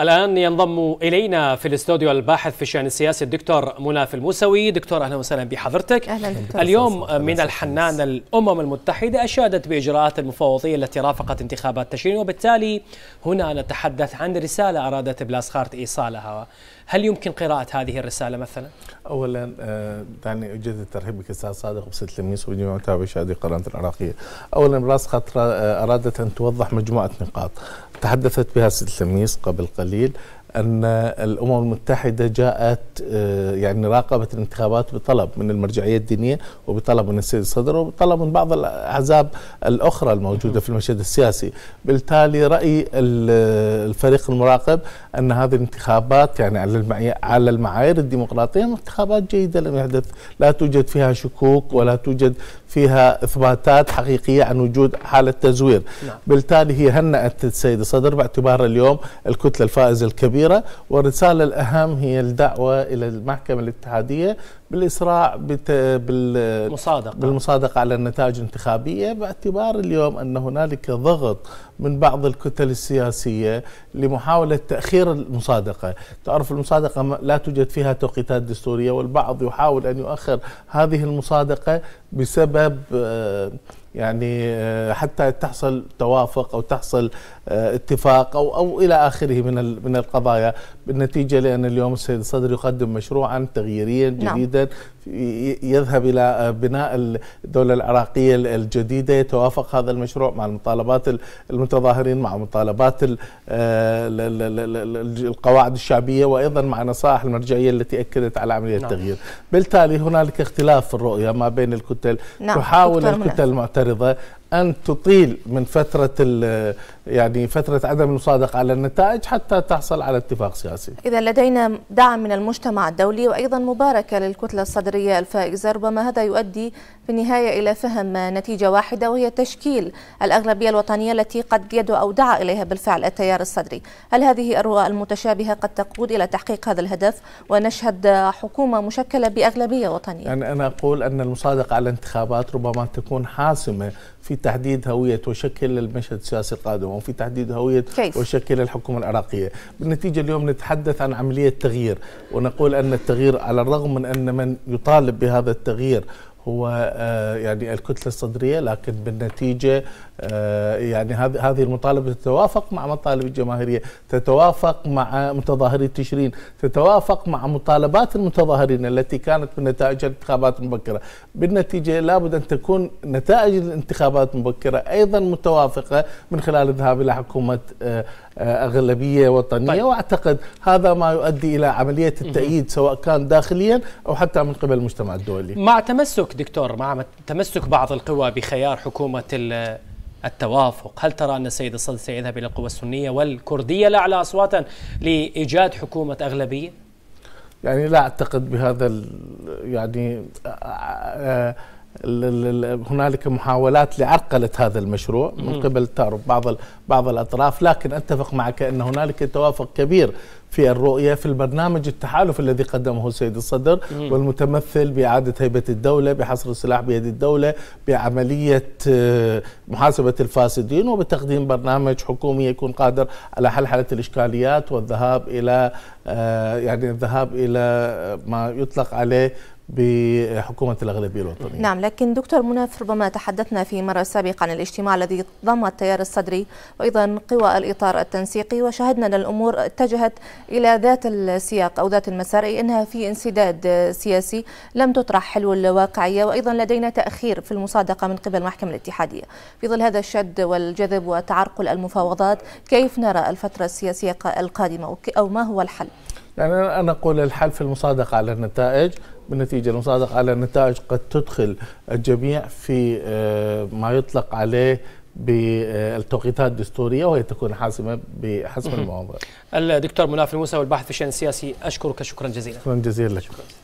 الآن ينضم إلينا في الاستوديو الباحث في الشأن السياسي الدكتور مناف الموسوي دكتور أهلا وسهلا بحضرتك أهلا اليوم من الحنان الأمم المتحدة أشادت بإجراءات المفوضية التي رافقت انتخابات تشرين وبالتالي هنا نتحدث عن رسالة أرادت بلاسخارت إيصالها هل يمكن قراءة هذه الرسالة مثلا؟ اولا آه، دعني أجد الترحيب بك استاذ صادق وبسيد لميس وبجميع متابع شهادة قناه العراقيه. اولا براس خطره آه، ارادت ان توضح مجموعه نقاط تحدثت بها سيد تلميس قبل قليل أن الأمم المتحدة جاءت آه، يعني راقبت الانتخابات بطلب من المرجعية الدينية وبطلب من السيد الصدر وبطلب من بعض الأحزاب الأخرى الموجودة في المشهد السياسي بالتالي رأي آه، الفريق المراقب أن هذه الانتخابات يعني على المعايير الديمقراطية انتخابات جيدة لم يحدث لا توجد فيها شكوك ولا توجد فيها إثباتات حقيقية عن وجود حالة تزوير نعم. بالتالي هي هنأت السيد الصدر باعتبار اليوم الكتلة الفائزة الكبيرة كبيرة والرسالة الأهم هي الدعوة إلى المحكمة الاتحادية بالإسراع بالمصادقة. بالمصادقة على النتائج الانتخابية باعتبار اليوم أن هنالك ضغط من بعض الكتل السياسية لمحاولة تأخير المصادقة تعرف المصادقة لا توجد فيها توقيتات دستورية والبعض يحاول أن يؤخر هذه المصادقة بسبب آه، يعني آه، حتى تحصل توافق او تحصل آه، اتفاق او او الى اخره من من القضايا بالنتيجه لان اليوم السيد الصدر يقدم مشروعا تغييريا نعم. جديدا السد يذهب إلى بناء الدولة العراقية الجديدة يتوافق هذا المشروع مع المطالبات المتظاهرين مع مطالبات القواعد الشعبية وأيضا مع نصائح المرجعية التي أكدت على عملية نعم. التغيير بالتالي هنالك اختلاف في الرؤية ما بين الكتل نعم. تحاول الكتل المعترضة ان تطيل من فتره يعني فتره عدم المصادقه على النتائج حتى تحصل على اتفاق سياسي. اذا لدينا دعم من المجتمع الدولي وايضا مباركه للكتله الصدريه الفائزه، ربما هذا يؤدي في النهايه الى فهم نتيجه واحده وهي تشكيل الاغلبيه الوطنيه التي قد يدعو او دعا اليها بالفعل التيار الصدري. هل هذه الرؤى المتشابهه قد تقود الى تحقيق هذا الهدف ونشهد حكومه مشكله باغلبيه وطنيه؟ يعني انا اقول ان المصادقه على الانتخابات ربما تكون حاسمه في تحديد هوية وشكل المشهد السياسي القادم وفي تحديد هوية كيف؟ وشكل الحكومة العراقية بالنتيجة اليوم نتحدث عن عملية تغيير ونقول أن التغيير على الرغم من أن من يطالب بهذا التغيير هو آه، يعني الكتلة الصدرية لكن بالنتيجة آه، يعني هذه المطالبه تتوافق مع مطالب الجماهيريه، تتوافق مع متظاهري تشرين، تتوافق مع مطالبات المتظاهرين التي كانت بنتائج الانتخابات المبكره، بالنتيجه لابد ان تكون نتائج الانتخابات المبكره ايضا متوافقه من خلال الذهاب الى حكومه آه، آه، اغلبيه وطنيه طيب. واعتقد هذا ما يؤدي الى عمليه التأييد سواء كان داخليا او حتى من قبل المجتمع الدولي. مع تمسك دكتور مع تمسك بعض القوى بخيار حكومه التوافق هل ترى أن السيد الصدر سيذهب إلى القوى السنية والكردية الأعلى أصواتا لإيجاد حكومة أغلبية يعني لا أعتقد بهذا يعني آه، آه، هنالك محاولات لعرقله هذا المشروع من قبل تعرف بعض بعض الاطراف لكن اتفق معك ان هنالك توافق كبير في الرؤيه في البرنامج التحالف الذي قدمه السيد الصدر والمتمثل باعاده هيبه الدوله بحصر السلاح بيد الدوله بعمليه آه، محاسبه الفاسدين وبتقديم برنامج حكومي يكون قادر على حل حاله الاشكاليات والذهاب الى آه، يعني الذهاب الى آه، ما يطلق عليه بحكومه الاغلبيه الوطنيه. نعم لكن دكتور مناف ربما تحدثنا في مره سابقه عن الاجتماع الذي ضم التيار الصدري وايضا قوى الاطار التنسيقي وشاهدنا ان الامور اتجهت الى ذات السياق او ذات المسار اي انها في انسداد سياسي لم تطرح حلول الواقعيه وايضا لدينا تاخير في المصادقه من قبل المحكمه الاتحاديه. في ظل هذا الشد والجذب وتعرقل المفاوضات كيف نرى الفتره السياسيه القادمه او ما هو الحل؟ يعني أنا أقول الحل في المصادقة على النتائج بالنتيجة المصادقة على النتائج قد تدخل الجميع في آه، ما يطلق عليه بالتوقيتات الدستوريه وهي تكون حاسمه بحسب المواضيع. الدكتور مناف الموسى والباحث في الشان السياسي اشكرك شكرا جزيلا. شكرا جزيلا لك. شكرا.